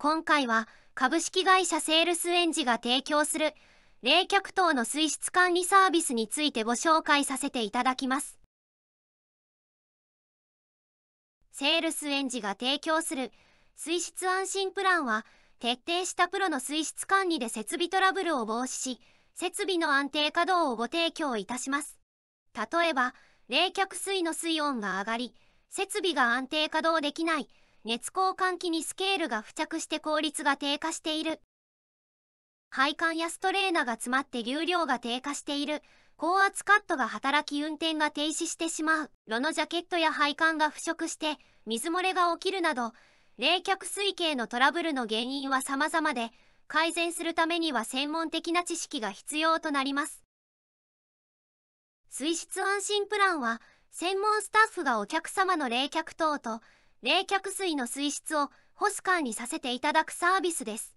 今回は株式会社セールスエンジが提供する冷却等の水質管理サービスについてご紹介させていただきます。セールスエンジが提供する水質安心プランは徹底したプロの水質管理で設備トラブルを防止し設備の安定稼働をご提供いたします例えば冷却水の水温が上がり設備が安定稼働できない熱交換器にスケールが付着して効率が低下している配管やストレーナが詰まって流量が低下している高圧カットが働き運転が停止してしまう炉のジャケットや配管が腐食して水漏れが起きるなど冷却水系のトラブルの原因は様々で改善するためには専門的な知識が必要となります水質安心プランは専門スタッフがお客様の冷却等と冷却水の水質をホスカーにさせていただくサービスです。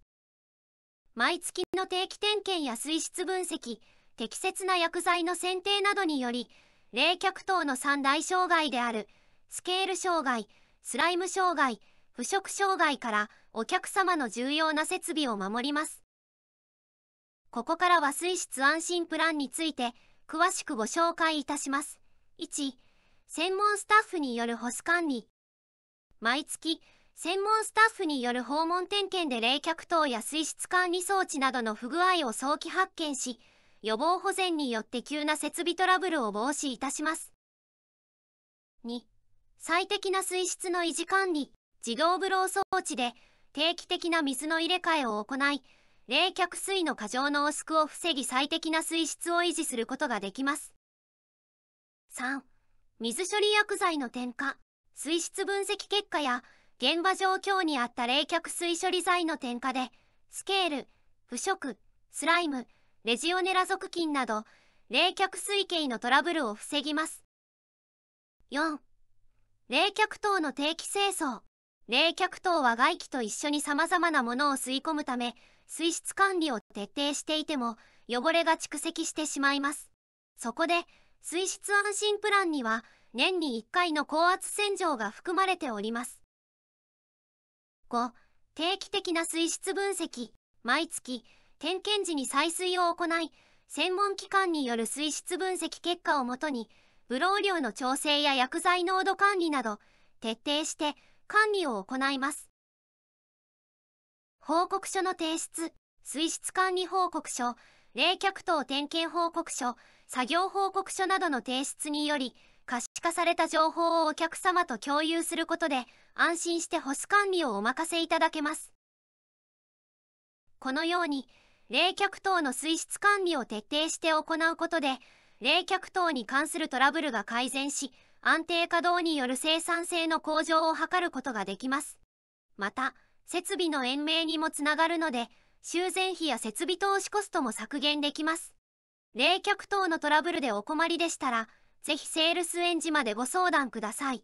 毎月の定期点検や水質分析、適切な薬剤の選定などにより、冷却等の三大障害である、スケール障害、スライム障害、腐食障害からお客様の重要な設備を守ります。ここからは水質安心プランについて詳しくご紹介いたします。1、専門スタッフによるホス管理。毎月専門スタッフによる訪問点検で冷却等や水質管理装置などの不具合を早期発見し予防保全によって急な設備トラブルを防止いたします2最適な水質の維持管理自動ブロー装置で定期的な水の入れ替えを行い冷却水の過剰の薄くを防ぎ最適な水質を維持することができます3水処理薬剤の添加水質分析結果や現場状況に合った冷却水処理剤の添加でスケール腐食スライムレジオネラ属菌など冷却水系のトラブルを防ぎます4冷却等の定期清掃冷却等は外気と一緒にさまざまなものを吸い込むため水質管理を徹底していても汚れが蓄積してしまいますそこで水質安心プランには年に1回の高圧洗浄が含まれております。5. 定期的な水質分析。毎月、点検時に採水を行い、専門機関による水質分析結果をもとに、ブロー量の調整や薬剤濃度管理など、徹底して管理を行います。報告書の提出、水質管理報告書、冷却等点検報告書、作業報告書などの提出により、可視化された情報をお客様と共有することで、安心してホス管理をお任せいただけます。このように、冷却等の水質管理を徹底して行うことで、冷却等に関するトラブルが改善し、安定稼働による生産性の向上を図ることができます。また、設備の延命にもつながるので、修繕費や設備投資コストも削減できます。冷却等のトラブルでお困りでしたら、ぜひセールスエンジまでご相談ください。